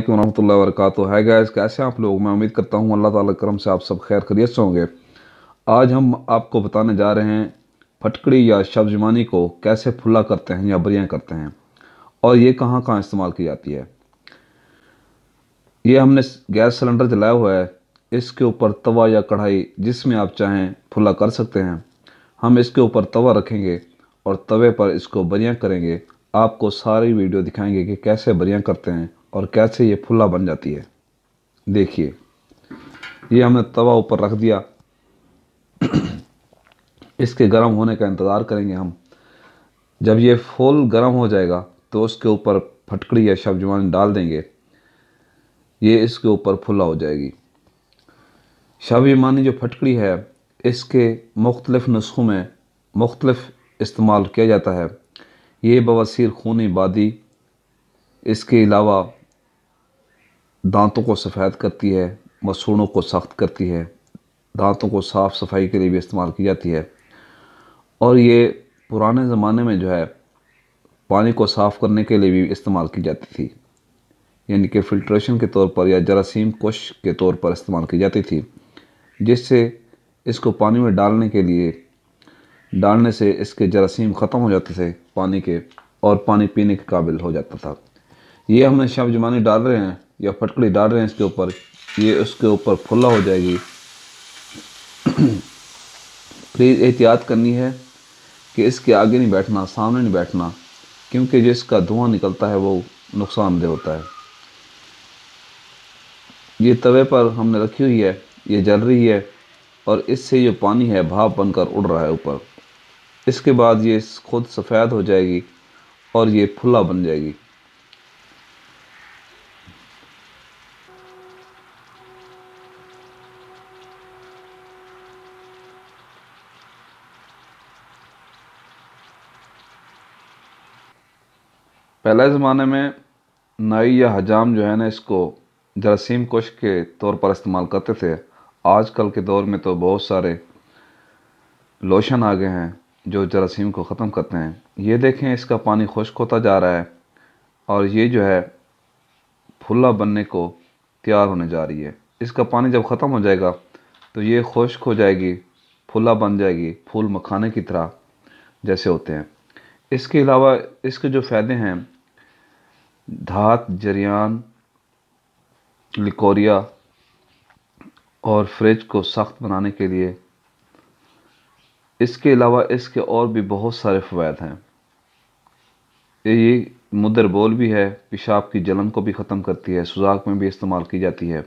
अल्लाम वर्क है गैस कैसे आप लोग मैं उम्मीद करता हूँ अल्लाह ताला करम से आप सब खैर खरीत से होंगे आज हम आपको बताने जा रहे हैं फटकड़ी या शब्जमानी को कैसे फुला करते हैं या बरियाँ करते हैं और ये कहाँ कहाँ इस्तेमाल की जाती है ये हमने गैस सिलेंडर जलाया हुआ है इसके ऊपर तवा या कढ़ाई जिसमें आप चाहें फुला कर सकते हैं हम इसके ऊपर तवा रखेंगे और तवे पर इसको बरियाँ करेंगे आपको सारी वीडियो दिखाएंगे कि कैसे बरियाँ करते हैं और कैसे ये फुल्ला बन जाती है देखिए ये हमने तवा ऊपर रख दिया इसके गर्म होने का इंतज़ार करेंगे हम जब ये फूल गर्म हो जाएगा तो उसके ऊपर फटकड़ी या शब्जमान डाल देंगे ये इसके ऊपर फुला हो जाएगी शब ईमानी जो फटकड़ी है इसके मुख्तलफ़ नुस्खों में मुख्तलफ़ इस्तेमाल किया जाता है ये बवासीर खूनी बादी इसके अलावा दांतों को सफ़ेद करती है मसूड़ों को सख्त करती है दांतों को साफ़ सफाई के लिए भी इस्तेमाल की जाती है और ये पुराने ज़माने में जो है पानी को साफ़ करने के लिए भी इस्तेमाल की जाती थी यानी कि फ़िल्ट्रेशन के तौर पर या जरासीम कोश के तौर पर इस्तेमाल की जाती थी जिससे इसको पानी में डालने के लिए डालने से इसके जरासीम ख़त्म हो जाते थे पानी के और पानी पीने के काबिल हो जाता था ये हमने शब जमानी डाल रहे हैं या फटकड़ी डाल रहे हैं इसके ऊपर ये उसके ऊपर फुला हो जाएगी प्लीज़ एहतियात करनी है कि इसके आगे नहीं बैठना सामने नहीं बैठना क्योंकि जो इसका धुआं निकलता है वो नुकसानदेह होता है ये तवे पर हमने रखी हुई है ये जल रही है और इससे जो पानी है भाप बनकर उड़ रहा है ऊपर इसके बाद ये खुद सफ़ेद हो जाएगी और ये फुला बन जाएगी पहले ज़माने में नाई या हजाम जो है ना इसको जरासीम कुश के तौर पर इस्तेमाल करते थे आजकल के दौर में तो बहुत सारे लोशन आ गए हैं जो जरासीम को ख़त्म करते हैं ये देखें इसका पानी खुश्क होता जा रहा है और ये जो है फुल्ला बनने को तैयार होने जा रही है इसका पानी जब ख़त्म हो जाएगा तो ये खुश्क हो जाएगी फुल्ला बन जाएगी फूल मखाने की तरह जैसे होते हैं इसके अलावा इसके जो फ़ायदे हैं धात जरियान लिकोरिया और फ्रिज को सख्त बनाने के लिए इसके अलावा इसके और भी बहुत सारे फ़वाद हैं ये मुदर बोल भी है पेशाब की जलन को भी ख़त्म करती है सुजाक में भी इस्तेमाल की जाती है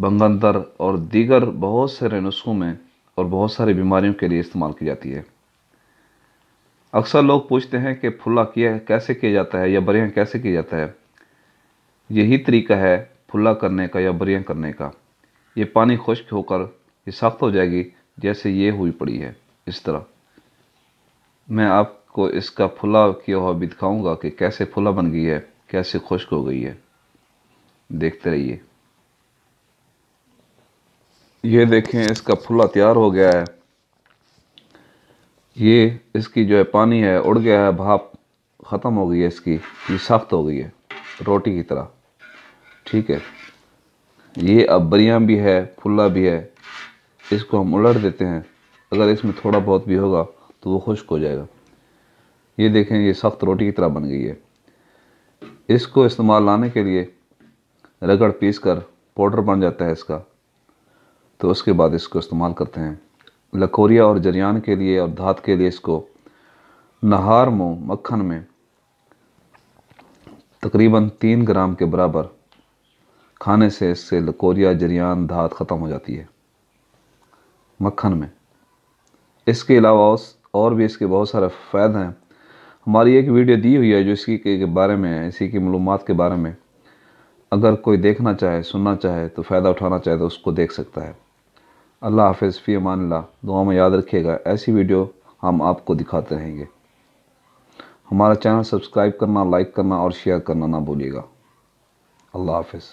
बंगंदर और दीगर बहुत सारे नुस्खों में और बहुत सारी बीमारियों के लिए इस्तेमाल की जाती है अक्सर लोग पूछते हैं कि फुल्ला किया कैसे किया जाता है या बरिया कैसे किया जाता है यही तरीका है फुल्ला करने का या बरिया करने का ये पानी खुश्क होकर ये सख्त हो जाएगी जैसे ये हुई पड़ी है इस तरह मैं आपको इसका फुला किया हुआ भी दिखाऊँगा कि कैसे फुला बन गई है कैसे खुश्क हो गई है देखते रहिए ये देखें इसका फुला तैयार हो गया है ये इसकी जो है पानी है उड़ गया है भाप ख़त्म हो गई है इसकी ये सख्त हो गई है रोटी की तरह ठीक है ये अब बरिया भी है फुल्ला भी है इसको हम उलट देते हैं अगर इसमें थोड़ा बहुत भी होगा तो वो खुश्क हो जाएगा ये देखें ये सख्त रोटी की तरह बन गई है इसको इस्तेमाल लाने के लिए रगड़ पीस कर पाउडर बन जाता है इसका तो उसके बाद इसको इस्तेमाल करते हैं लकोरिया और जरियान के लिए और धात के लिए इसको नहार मो मक्खन में तकरीबन तीन ग्राम के बराबर खाने से इससे लकोरिया जरियान धात ख़त्म हो जाती है मक्खन में इसके अलावा और भी इसके बहुत सारे फ़ायदे हैं हमारी एक वीडियो दी हुई है जो इसकी के बारे में है इसी की मालूम के बारे में अगर कोई देखना चाहे सुनना चाहे तो फ़ायदा उठाना चाहे तो उसको देख सकता है अल्लाह हाफिज फ़ी अमान ला दुआ में याद रखिएगा ऐसी वीडियो हम आपको दिखाते रहेंगे हमारा चैनल सब्सक्राइब करना लाइक करना और शेयर करना ना भूलिएगा अल्लाह हाफिज़